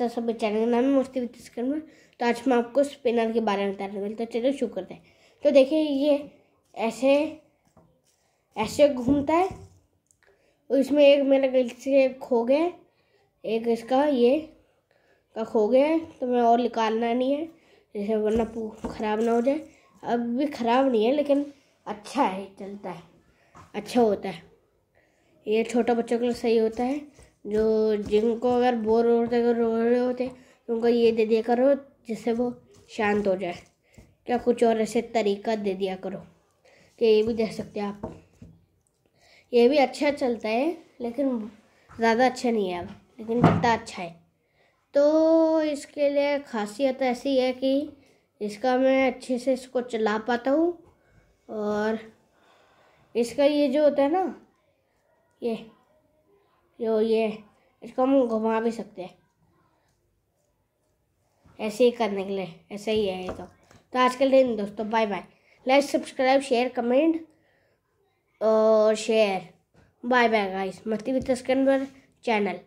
sir तो सब बेचारे का नाम है मुस्ती विश्वकर्मा तो आज मैं आपको स्पिनर के बारे में बता रहा तो चलो शुरू करते हैं तो देखिए ये ऐसे ऐसे घूमता है और इसमें एक मेरा गलती से खो गया एक इसका ये का खो गया तो मैं और निकालना नहीं है जैसे वरना ख़राब ना हो जाए अब भी ख़राब नहीं है लेकिन अच्छा है चलता है अच्छा होता है ये छोटा बच्चों के लिए सही होता है जो जिनको अगर बोर होते अगर रो रहे होते तो उनको ये दे दिया करो जिससे वो शांत हो जाए क्या कुछ और ऐसे तरीका दे दिया करो कि ये भी दे सकते हैं आप ये भी अच्छा चलता है लेकिन ज़्यादा अच्छा नहीं है अब लेकिन कितना अच्छा है तो इसके लिए खासियत ऐसी है कि इसका मैं अच्छे से इसको चला पाता हूँ और इसका ये जो होता है ना ये जो ये इसको हम घुमा भी सकते हैं ऐसे ही करने के लिए ऐसे ही है ये तो तो आज के लिए दोस्तों bye bye like subscribe share comment और शेयर बाय बाय गाइस मस्ती विद स्कैनवर चैनल